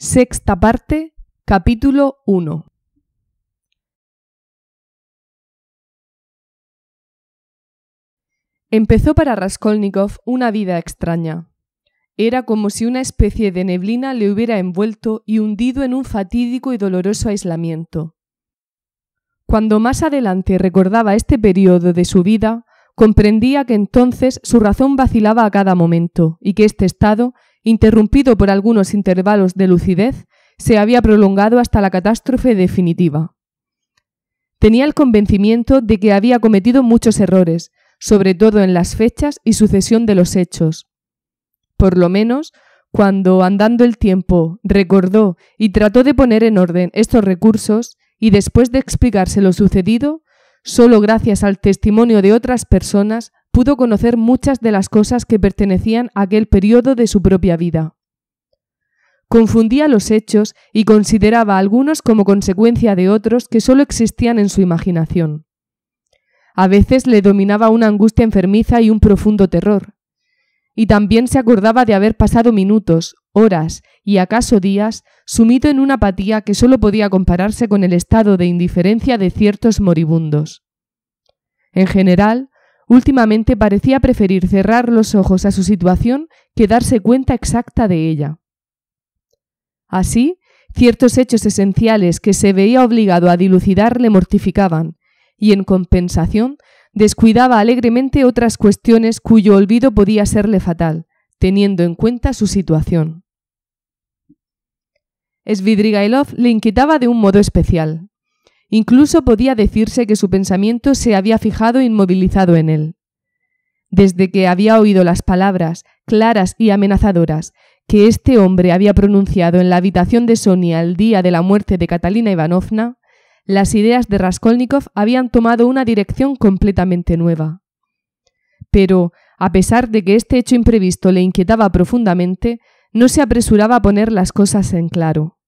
Sexta parte, capítulo 1. Empezó para Raskolnikov una vida extraña. Era como si una especie de neblina le hubiera envuelto y hundido en un fatídico y doloroso aislamiento. Cuando más adelante recordaba este periodo de su vida, comprendía que entonces su razón vacilaba a cada momento y que este estado interrumpido por algunos intervalos de lucidez, se había prolongado hasta la catástrofe definitiva. Tenía el convencimiento de que había cometido muchos errores, sobre todo en las fechas y sucesión de los hechos. Por lo menos, cuando, andando el tiempo, recordó y trató de poner en orden estos recursos, y después de explicarse lo sucedido, solo gracias al testimonio de otras personas pudo conocer muchas de las cosas que pertenecían a aquel periodo de su propia vida. Confundía los hechos y consideraba algunos como consecuencia de otros que solo existían en su imaginación. A veces le dominaba una angustia enfermiza y un profundo terror. Y también se acordaba de haber pasado minutos, horas y acaso días sumido en una apatía que solo podía compararse con el estado de indiferencia de ciertos moribundos. En general, Últimamente parecía preferir cerrar los ojos a su situación que darse cuenta exacta de ella. Así, ciertos hechos esenciales que se veía obligado a dilucidar le mortificaban, y en compensación descuidaba alegremente otras cuestiones cuyo olvido podía serle fatal, teniendo en cuenta su situación. Svidrigailov le inquietaba de un modo especial. Incluso podía decirse que su pensamiento se había fijado inmovilizado en él. Desde que había oído las palabras, claras y amenazadoras, que este hombre había pronunciado en la habitación de Sonia el día de la muerte de Catalina Ivanovna, las ideas de Raskolnikov habían tomado una dirección completamente nueva. Pero, a pesar de que este hecho imprevisto le inquietaba profundamente, no se apresuraba a poner las cosas en claro.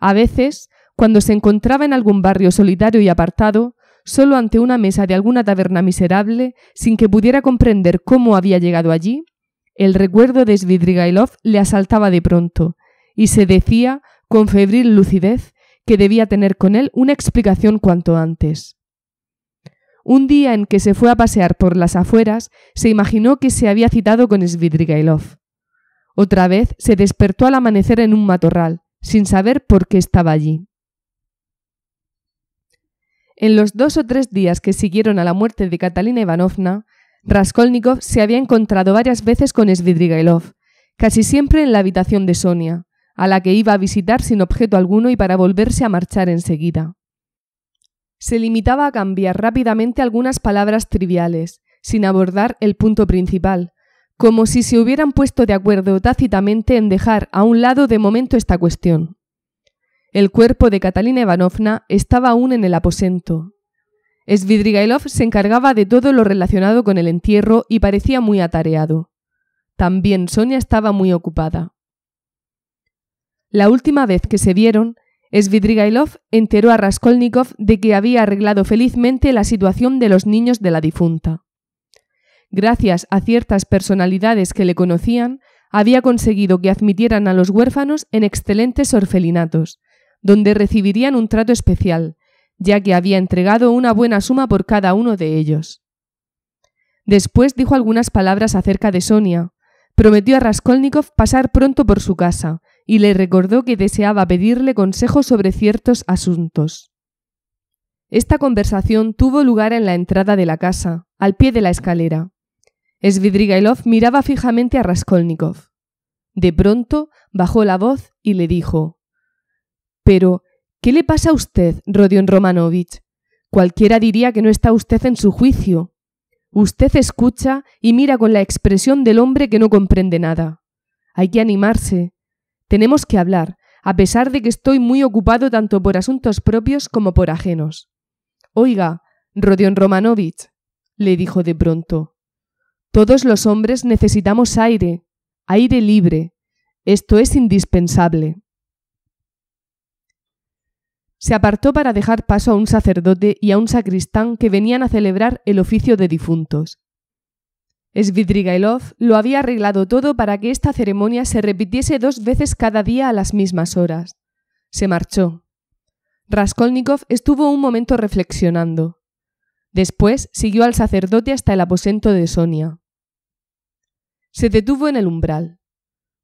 A veces, cuando se encontraba en algún barrio solitario y apartado, solo ante una mesa de alguna taberna miserable, sin que pudiera comprender cómo había llegado allí, el recuerdo de Svidrigailov le asaltaba de pronto, y se decía, con febril lucidez, que debía tener con él una explicación cuanto antes. Un día en que se fue a pasear por las afueras, se imaginó que se había citado con Svidrigailov. Otra vez se despertó al amanecer en un matorral, sin saber por qué estaba allí. En los dos o tres días que siguieron a la muerte de Catalina Ivanovna, Raskolnikov se había encontrado varias veces con Svidrigailov, casi siempre en la habitación de Sonia, a la que iba a visitar sin objeto alguno y para volverse a marchar enseguida. Se limitaba a cambiar rápidamente algunas palabras triviales, sin abordar el punto principal, como si se hubieran puesto de acuerdo tácitamente en dejar a un lado de momento esta cuestión. El cuerpo de Catalina Ivanovna estaba aún en el aposento. Svidrigailov se encargaba de todo lo relacionado con el entierro y parecía muy atareado. También Sonia estaba muy ocupada. La última vez que se vieron, Svidrigailov enteró a Raskolnikov de que había arreglado felizmente la situación de los niños de la difunta. Gracias a ciertas personalidades que le conocían, había conseguido que admitieran a los huérfanos en excelentes orfelinatos, donde recibirían un trato especial, ya que había entregado una buena suma por cada uno de ellos. Después dijo algunas palabras acerca de Sonia, prometió a Raskolnikov pasar pronto por su casa y le recordó que deseaba pedirle consejo sobre ciertos asuntos. Esta conversación tuvo lugar en la entrada de la casa, al pie de la escalera. Svidrigailov miraba fijamente a Raskolnikov. De pronto bajó la voz y le dijo pero, ¿qué le pasa a usted, Rodion Romanovich? Cualquiera diría que no está usted en su juicio. Usted escucha y mira con la expresión del hombre que no comprende nada. Hay que animarse. Tenemos que hablar, a pesar de que estoy muy ocupado tanto por asuntos propios como por ajenos. Oiga, Rodion Romanovich, le dijo de pronto, todos los hombres necesitamos aire, aire libre. Esto es indispensable se apartó para dejar paso a un sacerdote y a un sacristán que venían a celebrar el oficio de difuntos. Svidrigailov lo había arreglado todo para que esta ceremonia se repitiese dos veces cada día a las mismas horas. Se marchó. Raskolnikov estuvo un momento reflexionando. Después siguió al sacerdote hasta el aposento de Sonia. Se detuvo en el umbral.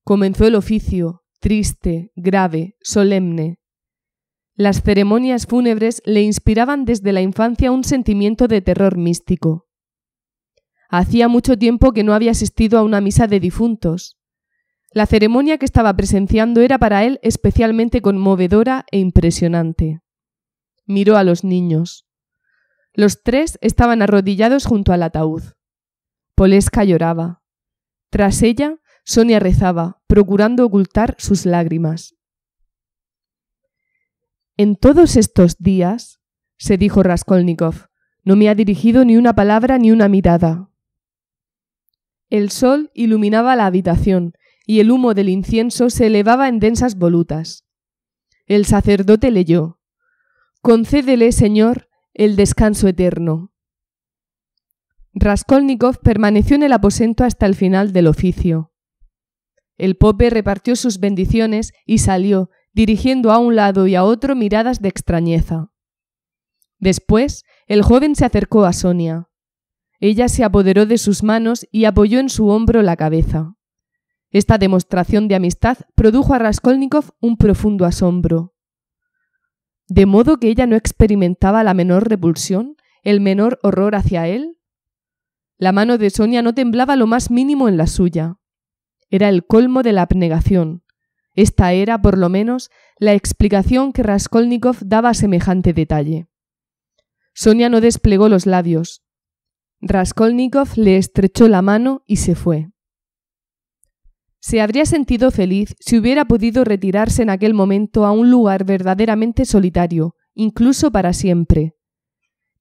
Comenzó el oficio, triste, grave, solemne, las ceremonias fúnebres le inspiraban desde la infancia un sentimiento de terror místico. Hacía mucho tiempo que no había asistido a una misa de difuntos. La ceremonia que estaba presenciando era para él especialmente conmovedora e impresionante. Miró a los niños. Los tres estaban arrodillados junto al ataúd. Poleska lloraba. Tras ella, Sonia rezaba, procurando ocultar sus lágrimas. En todos estos días, se dijo Raskolnikov, no me ha dirigido ni una palabra ni una mirada. El sol iluminaba la habitación y el humo del incienso se elevaba en densas volutas. El sacerdote leyó Concédele, Señor, el descanso eterno. Raskolnikov permaneció en el aposento hasta el final del oficio. El pope repartió sus bendiciones y salió, dirigiendo a un lado y a otro miradas de extrañeza. Después, el joven se acercó a Sonia. Ella se apoderó de sus manos y apoyó en su hombro la cabeza. Esta demostración de amistad produjo a Raskolnikov un profundo asombro. ¿De modo que ella no experimentaba la menor repulsión, el menor horror hacia él? La mano de Sonia no temblaba lo más mínimo en la suya. Era el colmo de la abnegación, esta era, por lo menos, la explicación que Raskolnikov daba a semejante detalle. Sonia no desplegó los labios. Raskolnikov le estrechó la mano y se fue. Se habría sentido feliz si hubiera podido retirarse en aquel momento a un lugar verdaderamente solitario, incluso para siempre.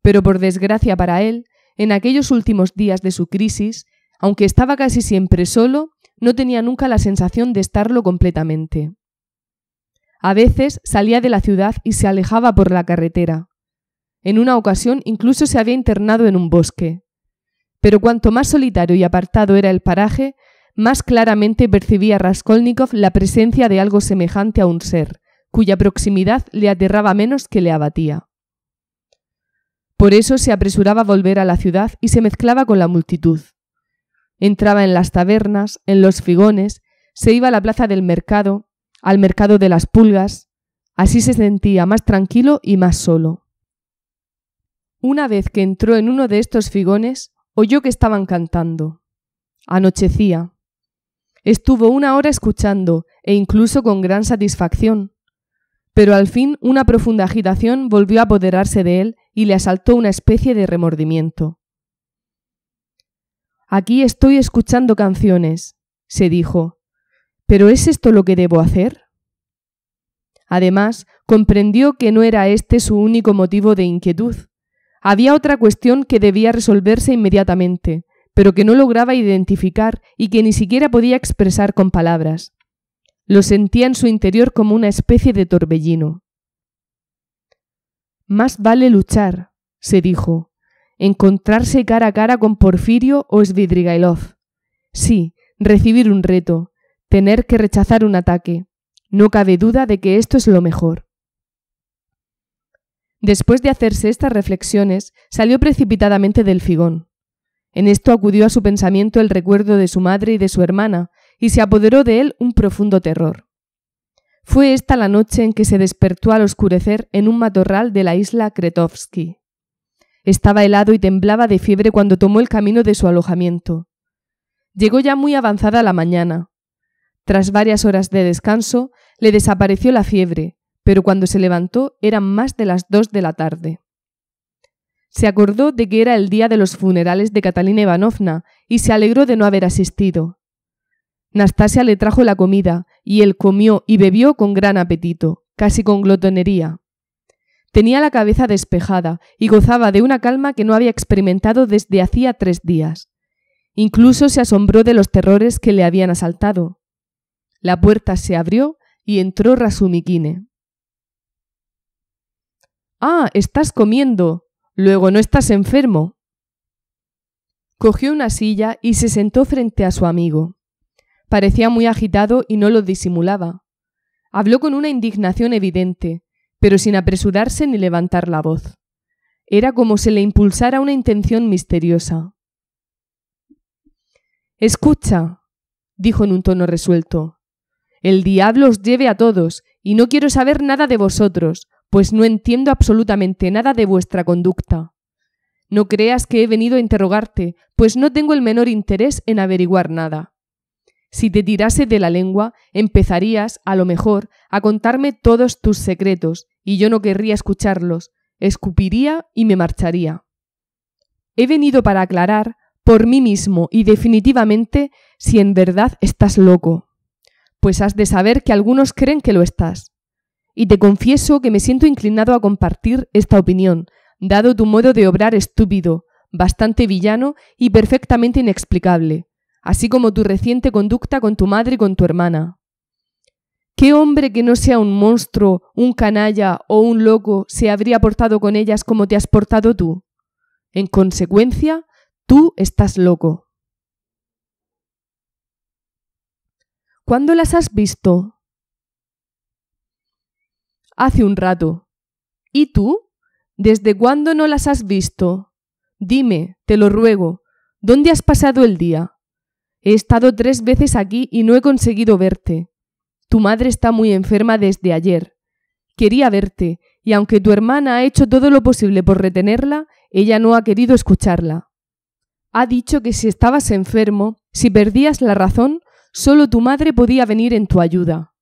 Pero por desgracia para él, en aquellos últimos días de su crisis, aunque estaba casi siempre solo, no tenía nunca la sensación de estarlo completamente. A veces salía de la ciudad y se alejaba por la carretera. En una ocasión incluso se había internado en un bosque. Pero cuanto más solitario y apartado era el paraje, más claramente percibía Raskolnikov la presencia de algo semejante a un ser, cuya proximidad le aterraba menos que le abatía. Por eso se apresuraba a volver a la ciudad y se mezclaba con la multitud. Entraba en las tabernas, en los figones, se iba a la plaza del mercado, al mercado de las pulgas. Así se sentía más tranquilo y más solo. Una vez que entró en uno de estos figones, oyó que estaban cantando. Anochecía. Estuvo una hora escuchando, e incluso con gran satisfacción. Pero al fin una profunda agitación volvió a apoderarse de él y le asaltó una especie de remordimiento. Aquí estoy escuchando canciones, se dijo. ¿Pero es esto lo que debo hacer? Además, comprendió que no era este su único motivo de inquietud. Había otra cuestión que debía resolverse inmediatamente, pero que no lograba identificar y que ni siquiera podía expresar con palabras. Lo sentía en su interior como una especie de torbellino. Más vale luchar, se dijo, encontrarse cara a cara con Porfirio o Svidrigailov. Sí, recibir un reto, tener que rechazar un ataque. No cabe duda de que esto es lo mejor. Después de hacerse estas reflexiones, salió precipitadamente del figón. En esto acudió a su pensamiento el recuerdo de su madre y de su hermana, y se apoderó de él un profundo terror. Fue esta la noche en que se despertó al oscurecer en un matorral de la isla Kretovsky. Estaba helado y temblaba de fiebre cuando tomó el camino de su alojamiento. Llegó ya muy avanzada la mañana. Tras varias horas de descanso, le desapareció la fiebre, pero cuando se levantó eran más de las dos de la tarde. Se acordó de que era el día de los funerales de Catalina Ivanovna y se alegró de no haber asistido. Nastasia le trajo la comida y él comió y bebió con gran apetito, casi con glotonería. Tenía la cabeza despejada y gozaba de una calma que no había experimentado desde hacía tres días. Incluso se asombró de los terrores que le habían asaltado. La puerta se abrió y entró Rasumikine. Ah, estás comiendo. Luego no estás enfermo. Cogió una silla y se sentó frente a su amigo. Parecía muy agitado y no lo disimulaba. Habló con una indignación evidente, pero sin apresurarse ni levantar la voz. Era como si le impulsara una intención misteriosa. Escucha, dijo en un tono resuelto. El diablo os lleve a todos, y no quiero saber nada de vosotros, pues no entiendo absolutamente nada de vuestra conducta. No creas que he venido a interrogarte, pues no tengo el menor interés en averiguar nada. Si te tirase de la lengua, empezarías, a lo mejor, a contarme todos tus secretos, y yo no querría escucharlos, escupiría y me marcharía. He venido para aclarar, por mí mismo y definitivamente, si en verdad estás loco. Pues has de saber que algunos creen que lo estás. Y te confieso que me siento inclinado a compartir esta opinión, dado tu modo de obrar estúpido, bastante villano y perfectamente inexplicable, así como tu reciente conducta con tu madre y con tu hermana. ¿Qué hombre que no sea un monstruo, un canalla o un loco se habría portado con ellas como te has portado tú? En consecuencia, tú estás loco. ¿Cuándo las has visto? Hace un rato. ¿Y tú? ¿Desde cuándo no las has visto? Dime, te lo ruego, ¿dónde has pasado el día? He estado tres veces aquí y no he conseguido verte. Tu madre está muy enferma desde ayer. Quería verte, y aunque tu hermana ha hecho todo lo posible por retenerla, ella no ha querido escucharla. Ha dicho que si estabas enfermo, si perdías la razón, solo tu madre podía venir en tu ayuda.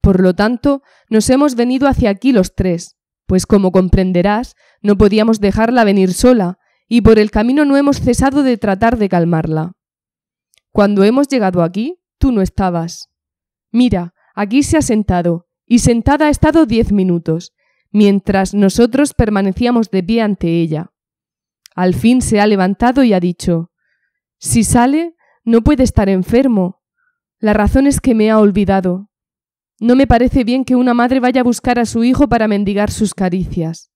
Por lo tanto, nos hemos venido hacia aquí los tres, pues como comprenderás, no podíamos dejarla venir sola, y por el camino no hemos cesado de tratar de calmarla. Cuando hemos llegado aquí, tú no estabas. Mira, aquí se ha sentado, y sentada ha estado diez minutos, mientras nosotros permanecíamos de pie ante ella. Al fin se ha levantado y ha dicho, Si sale, no puede estar enfermo. La razón es que me ha olvidado. No me parece bien que una madre vaya a buscar a su hijo para mendigar sus caricias.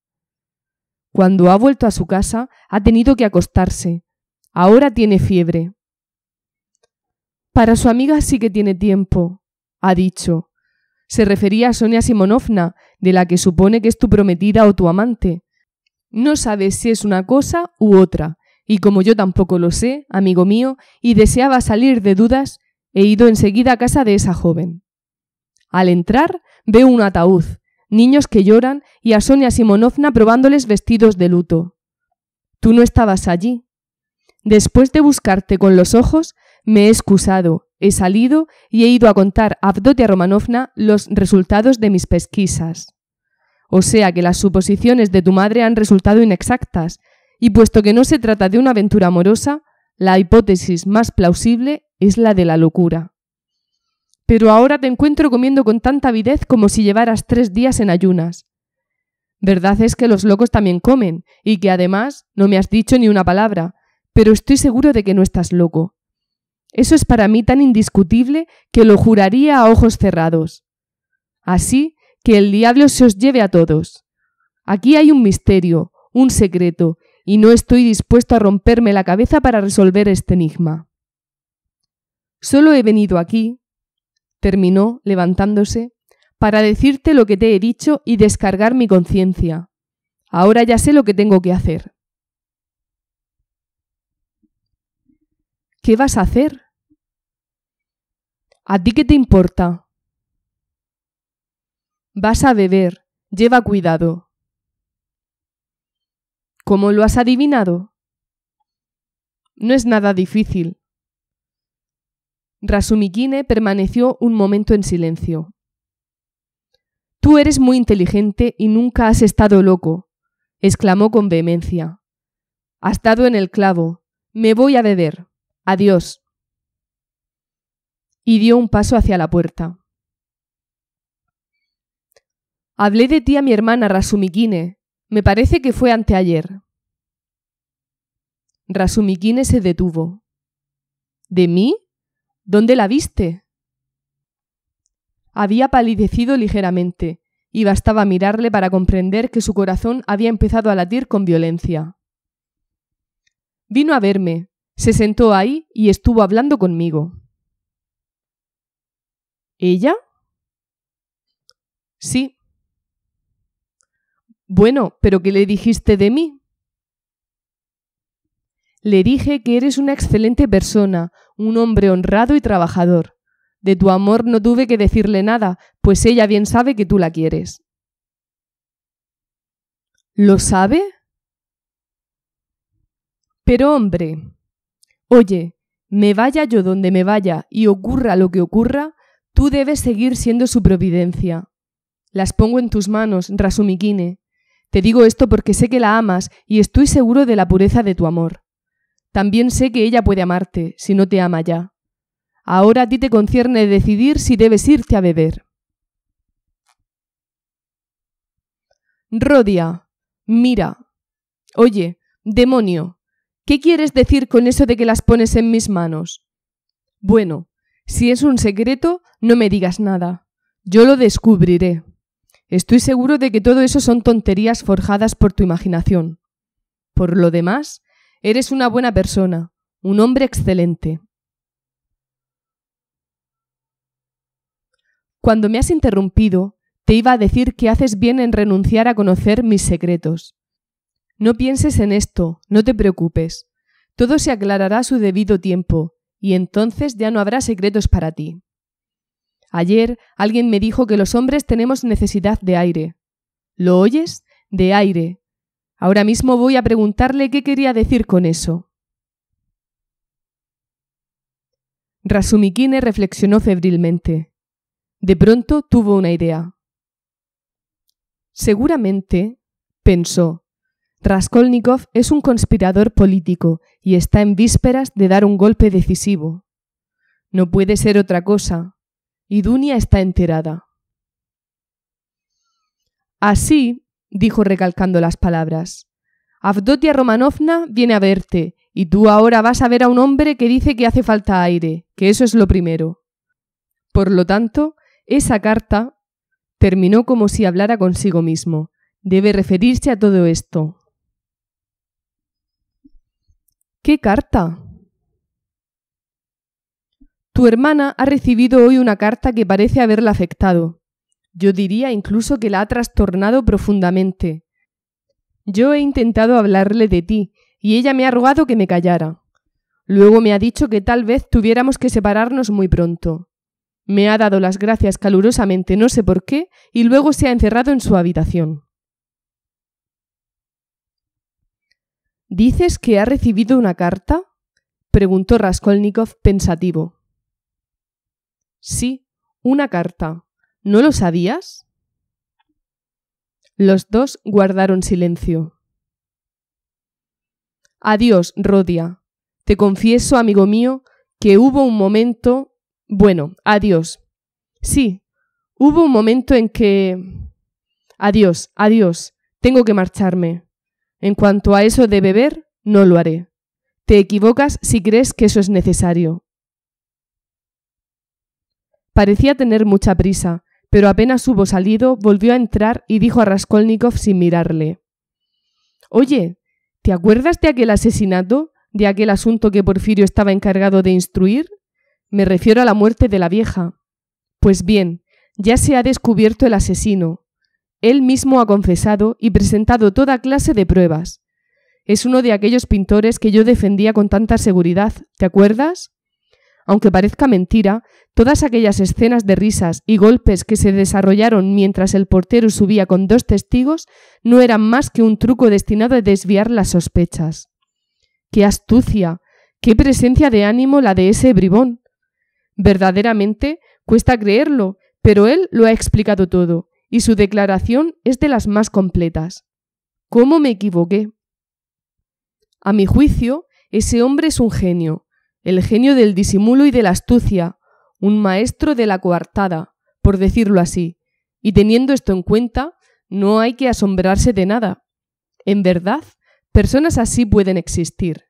Cuando ha vuelto a su casa, ha tenido que acostarse. Ahora tiene fiebre. Para su amiga sí que tiene tiempo, ha dicho. Se refería a Sonia Simonovna, de la que supone que es tu prometida o tu amante. No sabes si es una cosa u otra, y como yo tampoco lo sé, amigo mío, y deseaba salir de dudas, he ido enseguida a casa de esa joven. Al entrar, veo un ataúd, niños que lloran y a Sonia Simonovna probándoles vestidos de luto. Tú no estabas allí. Después de buscarte con los ojos, me he excusado, he salido y he ido a contar a Avdotia Romanovna los resultados de mis pesquisas. O sea que las suposiciones de tu madre han resultado inexactas, y puesto que no se trata de una aventura amorosa, la hipótesis más plausible es la de la locura. Pero ahora te encuentro comiendo con tanta avidez como si llevaras tres días en ayunas. Verdad es que los locos también comen, y que además no me has dicho ni una palabra, pero estoy seguro de que no estás loco, eso es para mí tan indiscutible que lo juraría a ojos cerrados. Así que el diablo se os lleve a todos. Aquí hay un misterio, un secreto, y no estoy dispuesto a romperme la cabeza para resolver este enigma. Solo he venido aquí, terminó, levantándose, para decirte lo que te he dicho y descargar mi conciencia. Ahora ya sé lo que tengo que hacer. ¿Qué vas a hacer? ¿A ti qué te importa? Vas a beber, lleva cuidado. ¿Cómo lo has adivinado? No es nada difícil. Rasumikine permaneció un momento en silencio. Tú eres muy inteligente y nunca has estado loco, exclamó con vehemencia. Has dado en el clavo. Me voy a beber. Adiós. Y dio un paso hacia la puerta. Hablé de ti a mi hermana Rasumikine. Me parece que fue anteayer. Rasumikine se detuvo. ¿De mí? ¿Dónde la viste? Había palidecido ligeramente, y bastaba mirarle para comprender que su corazón había empezado a latir con violencia. Vino a verme, se sentó ahí y estuvo hablando conmigo. ¿Ella? Sí. Bueno, pero ¿qué le dijiste de mí? Le dije que eres una excelente persona, un hombre honrado y trabajador. De tu amor no tuve que decirle nada, pues ella bien sabe que tú la quieres. ¿Lo sabe? Pero hombre, Oye, me vaya yo donde me vaya y ocurra lo que ocurra, tú debes seguir siendo su providencia. Las pongo en tus manos, Rasumikine. Te digo esto porque sé que la amas y estoy seguro de la pureza de tu amor. También sé que ella puede amarte, si no te ama ya. Ahora a ti te concierne decidir si debes irte a beber. Rodia, mira. Oye, demonio, ¿Qué quieres decir con eso de que las pones en mis manos? Bueno, si es un secreto, no me digas nada. Yo lo descubriré. Estoy seguro de que todo eso son tonterías forjadas por tu imaginación. Por lo demás, eres una buena persona, un hombre excelente. Cuando me has interrumpido, te iba a decir que haces bien en renunciar a conocer mis secretos. No pienses en esto, no te preocupes. Todo se aclarará a su debido tiempo, y entonces ya no habrá secretos para ti. Ayer alguien me dijo que los hombres tenemos necesidad de aire. ¿Lo oyes? De aire. Ahora mismo voy a preguntarle qué quería decir con eso. Rasumikine reflexionó febrilmente. De pronto tuvo una idea. Seguramente, pensó, Raskolnikov es un conspirador político y está en vísperas de dar un golpe decisivo. No puede ser otra cosa. Y Dunia está enterada. Así, dijo recalcando las palabras, Avdotia Romanovna viene a verte, y tú ahora vas a ver a un hombre que dice que hace falta aire, que eso es lo primero. Por lo tanto, esa carta terminó como si hablara consigo mismo. Debe referirse a todo esto, ¿Qué carta? Tu hermana ha recibido hoy una carta que parece haberla afectado. Yo diría incluso que la ha trastornado profundamente. Yo he intentado hablarle de ti, y ella me ha rogado que me callara. Luego me ha dicho que tal vez tuviéramos que separarnos muy pronto. Me ha dado las gracias calurosamente no sé por qué, y luego se ha encerrado en su habitación. ¿Dices que ha recibido una carta? preguntó Raskolnikov pensativo. Sí, una carta. ¿No lo sabías? Los dos guardaron silencio. Adiós, Rodia. Te confieso, amigo mío, que hubo un momento... Bueno, adiós. Sí, hubo un momento en que... Adiós, adiós. Tengo que marcharme. En cuanto a eso de beber, no lo haré. Te equivocas si crees que eso es necesario. Parecía tener mucha prisa, pero apenas hubo salido, volvió a entrar y dijo a Raskolnikov sin mirarle. Oye, ¿te acuerdas de aquel asesinato? ¿De aquel asunto que Porfirio estaba encargado de instruir? Me refiero a la muerte de la vieja. Pues bien, ya se ha descubierto el asesino. Él mismo ha confesado y presentado toda clase de pruebas. Es uno de aquellos pintores que yo defendía con tanta seguridad, ¿te acuerdas? Aunque parezca mentira, todas aquellas escenas de risas y golpes que se desarrollaron mientras el portero subía con dos testigos no eran más que un truco destinado a desviar las sospechas. ¡Qué astucia! ¡Qué presencia de ánimo la de ese bribón! Verdaderamente, cuesta creerlo, pero él lo ha explicado todo, y su declaración es de las más completas. ¿Cómo me equivoqué? A mi juicio, ese hombre es un genio, el genio del disimulo y de la astucia, un maestro de la coartada, por decirlo así, y teniendo esto en cuenta, no hay que asombrarse de nada. En verdad, personas así pueden existir.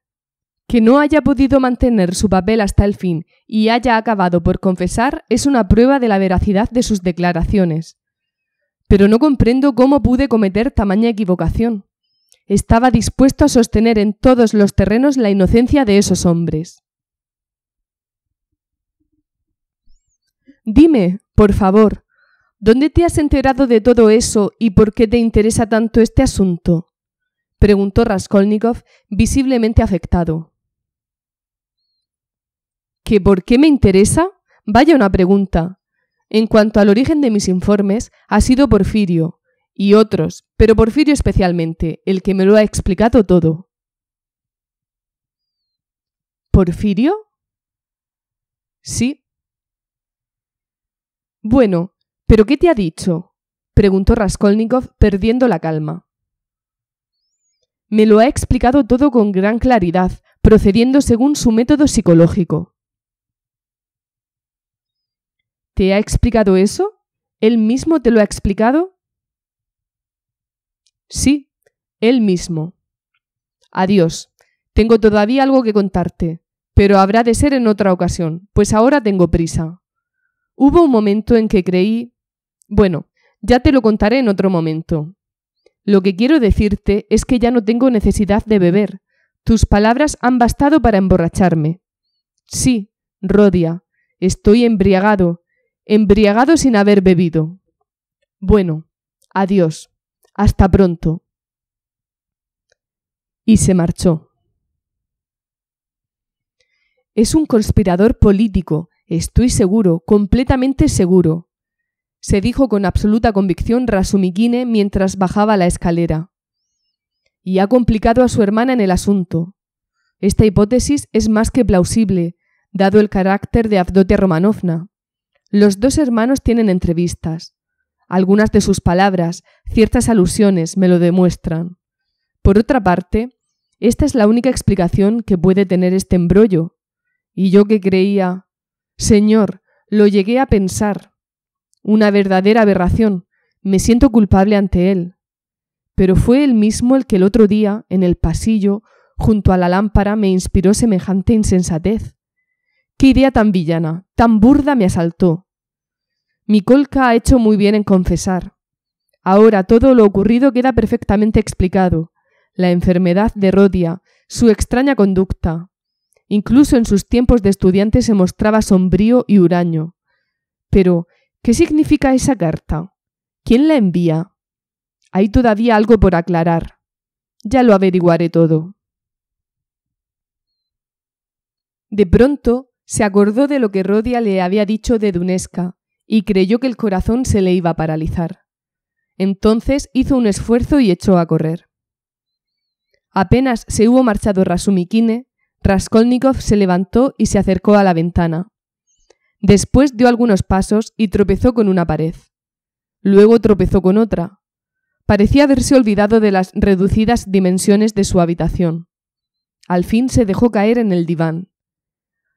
Que no haya podido mantener su papel hasta el fin y haya acabado por confesar es una prueba de la veracidad de sus declaraciones pero no comprendo cómo pude cometer tamaña equivocación. Estaba dispuesto a sostener en todos los terrenos la inocencia de esos hombres. Dime, por favor, ¿dónde te has enterado de todo eso y por qué te interesa tanto este asunto? preguntó Raskolnikov, visiblemente afectado. ¿Que por qué me interesa? Vaya una pregunta. En cuanto al origen de mis informes, ha sido Porfirio y otros, pero Porfirio especialmente, el que me lo ha explicado todo. ¿Porfirio? Sí. Bueno, ¿pero qué te ha dicho? preguntó Raskolnikov, perdiendo la calma. Me lo ha explicado todo con gran claridad, procediendo según su método psicológico te ha explicado eso? ¿Él mismo te lo ha explicado? Sí, él mismo. Adiós. Tengo todavía algo que contarte, pero habrá de ser en otra ocasión, pues ahora tengo prisa. Hubo un momento en que creí... Bueno, ya te lo contaré en otro momento. Lo que quiero decirte es que ya no tengo necesidad de beber. Tus palabras han bastado para emborracharme. Sí, Rodia, estoy embriagado, embriagado sin haber bebido. Bueno, adiós, hasta pronto. Y se marchó. Es un conspirador político, estoy seguro, completamente seguro, se dijo con absoluta convicción Rasumikine mientras bajaba la escalera. Y ha complicado a su hermana en el asunto. Esta hipótesis es más que plausible, dado el carácter de Avdotia Romanovna. Los dos hermanos tienen entrevistas. Algunas de sus palabras, ciertas alusiones, me lo demuestran. Por otra parte, esta es la única explicación que puede tener este embrollo. Y yo que creía, Señor, lo llegué a pensar. Una verdadera aberración. Me siento culpable ante él. Pero fue él mismo el que el otro día, en el pasillo, junto a la lámpara, me inspiró semejante insensatez. Qué idea tan villana, tan burda me asaltó. Mi colca ha hecho muy bien en confesar. Ahora todo lo ocurrido queda perfectamente explicado. La enfermedad de Rodia, su extraña conducta. Incluso en sus tiempos de estudiante se mostraba sombrío y huraño. Pero, ¿qué significa esa carta? ¿Quién la envía? Hay todavía algo por aclarar. Ya lo averiguaré todo. De pronto, se acordó de lo que Rodia le había dicho de Dunesca y creyó que el corazón se le iba a paralizar. Entonces hizo un esfuerzo y echó a correr. Apenas se hubo marchado Rasumikine, Raskolnikov se levantó y se acercó a la ventana. Después dio algunos pasos y tropezó con una pared. Luego tropezó con otra. Parecía haberse olvidado de las reducidas dimensiones de su habitación. Al fin se dejó caer en el diván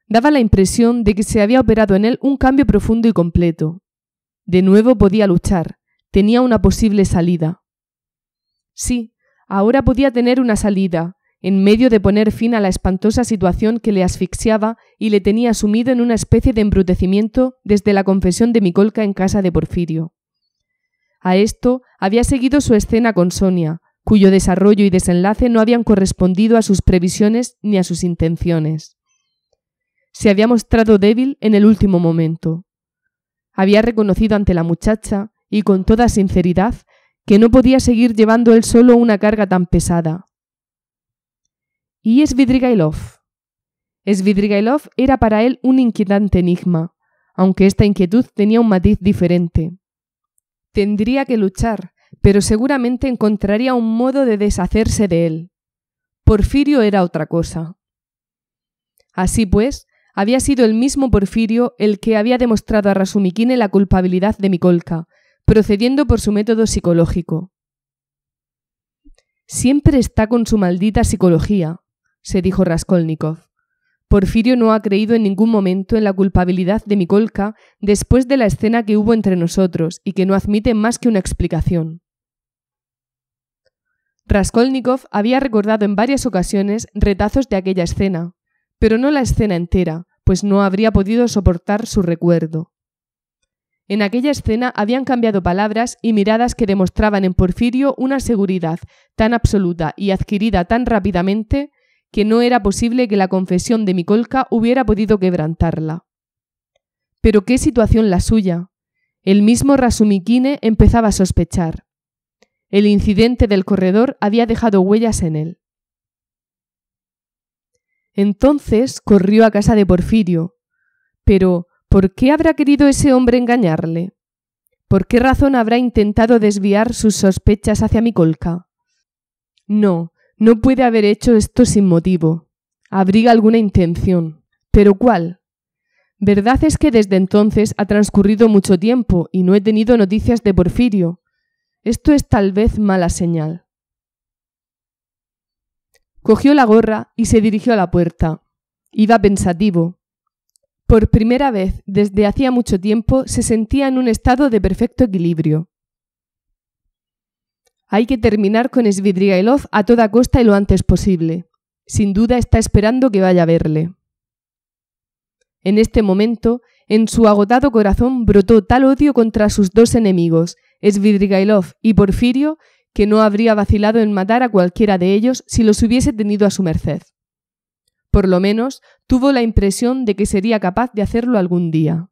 daba la impresión de que se había operado en él un cambio profundo y completo. De nuevo podía luchar, tenía una posible salida. Sí, ahora podía tener una salida, en medio de poner fin a la espantosa situación que le asfixiaba y le tenía sumido en una especie de embrutecimiento desde la confesión de Micolca en casa de Porfirio. A esto había seguido su escena con Sonia, cuyo desarrollo y desenlace no habían correspondido a sus previsiones ni a sus intenciones se había mostrado débil en el último momento. Había reconocido ante la muchacha, y con toda sinceridad, que no podía seguir llevando él solo una carga tan pesada. Y es Svidrigailov. Svidrigailov era para él un inquietante enigma, aunque esta inquietud tenía un matiz diferente. Tendría que luchar, pero seguramente encontraría un modo de deshacerse de él. Porfirio era otra cosa. Así pues, había sido el mismo Porfirio el que había demostrado a Rasumikine la culpabilidad de Mikolka, procediendo por su método psicológico. Siempre está con su maldita psicología, se dijo Raskolnikov. Porfirio no ha creído en ningún momento en la culpabilidad de Mikolka después de la escena que hubo entre nosotros y que no admite más que una explicación. Raskolnikov había recordado en varias ocasiones retazos de aquella escena, pero no la escena entera, pues no habría podido soportar su recuerdo. En aquella escena habían cambiado palabras y miradas que demostraban en Porfirio una seguridad tan absoluta y adquirida tan rápidamente que no era posible que la confesión de Micolca hubiera podido quebrantarla. Pero qué situación la suya. El mismo Rasumiquine empezaba a sospechar. El incidente del corredor había dejado huellas en él. Entonces corrió a casa de Porfirio. Pero, ¿por qué habrá querido ese hombre engañarle? ¿Por qué razón habrá intentado desviar sus sospechas hacia mi colca? No, no puede haber hecho esto sin motivo. Abriga alguna intención. ¿Pero cuál? Verdad es que desde entonces ha transcurrido mucho tiempo y no he tenido noticias de Porfirio. Esto es tal vez mala señal. Cogió la gorra y se dirigió a la puerta. Iba pensativo. Por primera vez desde hacía mucho tiempo se sentía en un estado de perfecto equilibrio. Hay que terminar con Svidrigailov a toda costa y lo antes posible. Sin duda está esperando que vaya a verle. En este momento, en su agotado corazón brotó tal odio contra sus dos enemigos, Svidrigailov y Porfirio, que no habría vacilado en matar a cualquiera de ellos si los hubiese tenido a su merced. Por lo menos tuvo la impresión de que sería capaz de hacerlo algún día.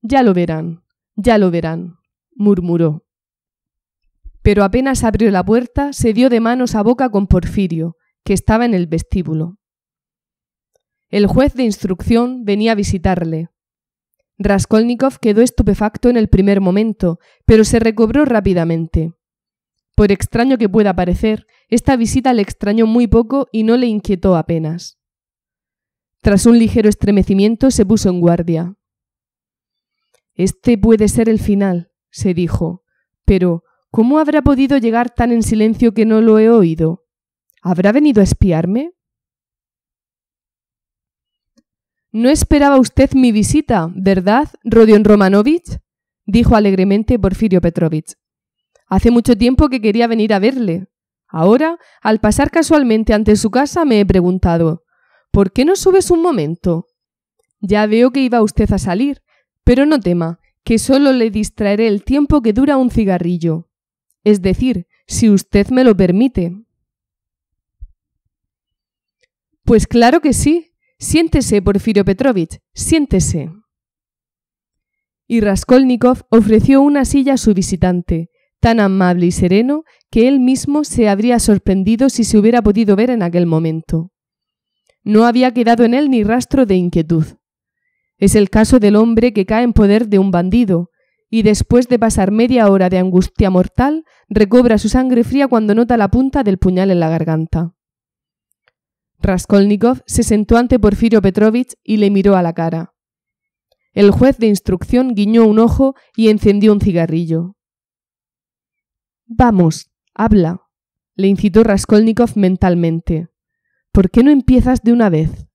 Ya lo verán, ya lo verán, murmuró. Pero apenas abrió la puerta, se dio de manos a boca con Porfirio, que estaba en el vestíbulo. El juez de instrucción venía a visitarle. Raskolnikov quedó estupefacto en el primer momento, pero se recobró rápidamente. Por extraño que pueda parecer, esta visita le extrañó muy poco y no le inquietó apenas. Tras un ligero estremecimiento se puso en guardia. Este puede ser el final, se dijo, pero ¿cómo habrá podido llegar tan en silencio que no lo he oído? ¿Habrá venido a espiarme? No esperaba usted mi visita, ¿verdad, Rodion Romanovich? dijo alegremente Porfirio Petrovich. Hace mucho tiempo que quería venir a verle. Ahora, al pasar casualmente ante su casa, me he preguntado ¿Por qué no subes un momento? Ya veo que iba usted a salir, pero no tema, que solo le distraeré el tiempo que dura un cigarrillo. Es decir, si usted me lo permite. Pues claro que sí. Siéntese, Porfirio Petrovich, siéntese. Y Raskolnikov ofreció una silla a su visitante, tan amable y sereno que él mismo se habría sorprendido si se hubiera podido ver en aquel momento. No había quedado en él ni rastro de inquietud. Es el caso del hombre que cae en poder de un bandido, y después de pasar media hora de angustia mortal, recobra su sangre fría cuando nota la punta del puñal en la garganta. Raskolnikov se sentó ante Porfirio Petrovich y le miró a la cara. El juez de instrucción guiñó un ojo y encendió un cigarrillo. Vamos, habla, le incitó Raskolnikov mentalmente. ¿Por qué no empiezas de una vez?